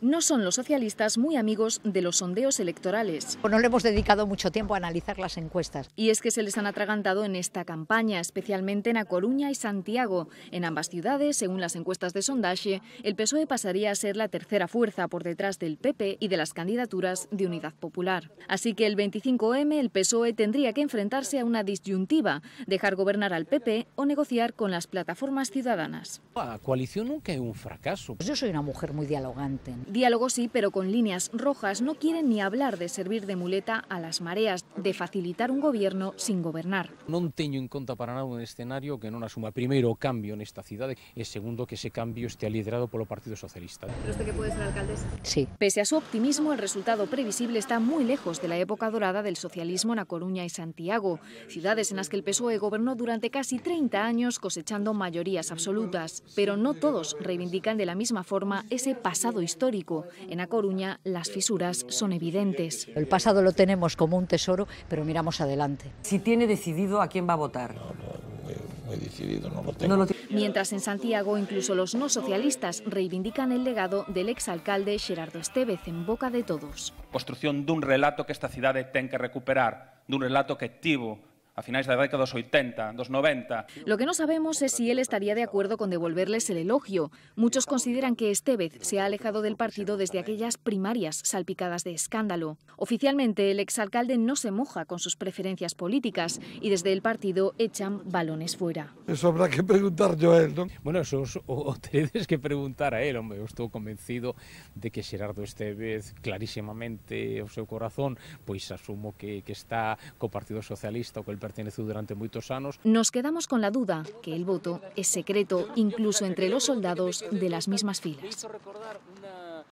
no son los socialistas muy amigos de los sondeos electorales. Pues no le hemos dedicado mucho tiempo a analizar las encuestas. Y es que se les han atragantado en esta campaña, especialmente en A Coruña y Santiago. En ambas ciudades, según las encuestas de sondaje, el PSOE pasaría a ser la tercera fuerza por detrás del PP y de las candidaturas de Unidad Popular. Así que el 25M, el PSOE tendría que enfrentarse a una disyuntiva, dejar gobernar al PP o negociar con las plataformas ciudadanas. La coalición nunca es un fracaso. yo soy una mujer muy dialogante Diálogo sí, pero con líneas rojas. No quieren ni hablar de servir de muleta a las mareas, de facilitar un gobierno sin gobernar. No tengo en cuenta para nada un escenario que no asuma primero cambio en esta ciudad y segundo que ese cambio esté liderado por polo Partido Socialista. usted que puede ser alcaldesa? Sí. Pese a su optimismo, el resultado previsible está muy lejos de la época dorada del socialismo en A Coruña y Santiago, ciudades en las que el PSOE gobernó durante casi 30 años cosechando mayorías absolutas. Pero no todos reivindican de la misma forma ese pasado histórico en A Coruña las fisuras son evidentes. El pasado lo tenemos como un tesoro, pero miramos adelante. Si tiene decidido a quién va a votar. decidido, no lo tengo. Mientras en Santiago incluso los no socialistas reivindican el legado del exalcalde Gerardo Estevez en boca de todos. Construcción de un relato que esta ciudad tiene que recuperar, de un relato que a de la década los 80, los 90. Lo que no sabemos es si él estaría de acuerdo con devolverles el elogio. Muchos consideran que Estevez se ha alejado del partido desde aquellas primarias salpicadas de escándalo. Oficialmente, el exalcalde no se moja con sus preferencias políticas y desde el partido echan balones fuera. Eso habrá que preguntar yo a él, ¿no? Bueno, eso os, o, tenéis que preguntar a él, hombre. estoy convencido de que Gerardo Estevez, clarísimamente, o su corazón, pues asumo que, que está con Partido Socialista o con el perteneció durante muchos años Nos quedamos con la duda que el voto es secreto incluso entre los soldados de las mismas filas.